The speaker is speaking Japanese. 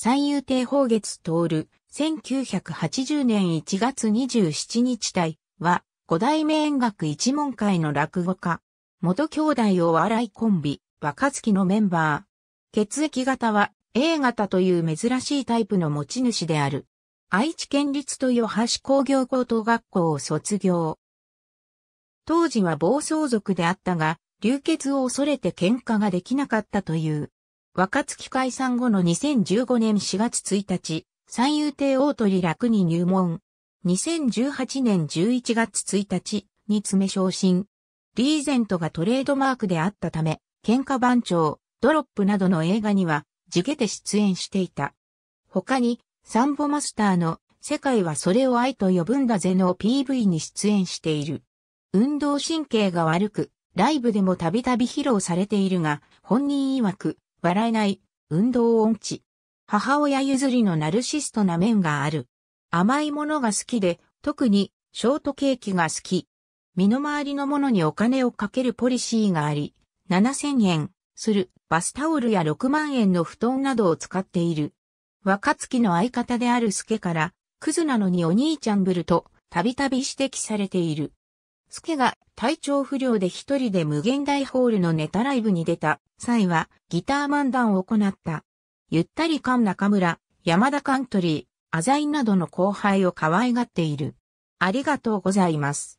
三遊亭宝月徹、1980年1月27日体は、五代目演学一門会の落語家。元兄弟お笑いコンビ、若月のメンバー。血液型は A 型という珍しいタイプの持ち主である。愛知県立豊橋工業高等学校を卒業。当時は暴走族であったが、流血を恐れて喧嘩ができなかったという。若月解散後の2015年4月1日、三遊亭大鳥楽に入門。2018年11月1日に詰め昇進。リーゼントがトレードマークであったため、喧嘩番長、ドロップなどの映画には、じけて出演していた。他に、サンボマスターの世界はそれを愛と呼ぶんだぜの PV に出演している。運動神経が悪く、ライブでもたびたび披露されているが、本人曰く、笑えない、運動音痴。母親譲りのナルシストな面がある。甘いものが好きで、特にショートケーキが好き。身の回りのものにお金をかけるポリシーがあり、7000円するバスタオルや6万円の布団などを使っている。若月の相方である助から、クズなのにお兄ちゃんぶると、たびたび指摘されている。スケが体調不良で一人で無限大ホールのネタライブに出た際はギター漫談を行った。ゆったり感中村、山田カントリー、アザインなどの後輩を可愛がっている。ありがとうございます。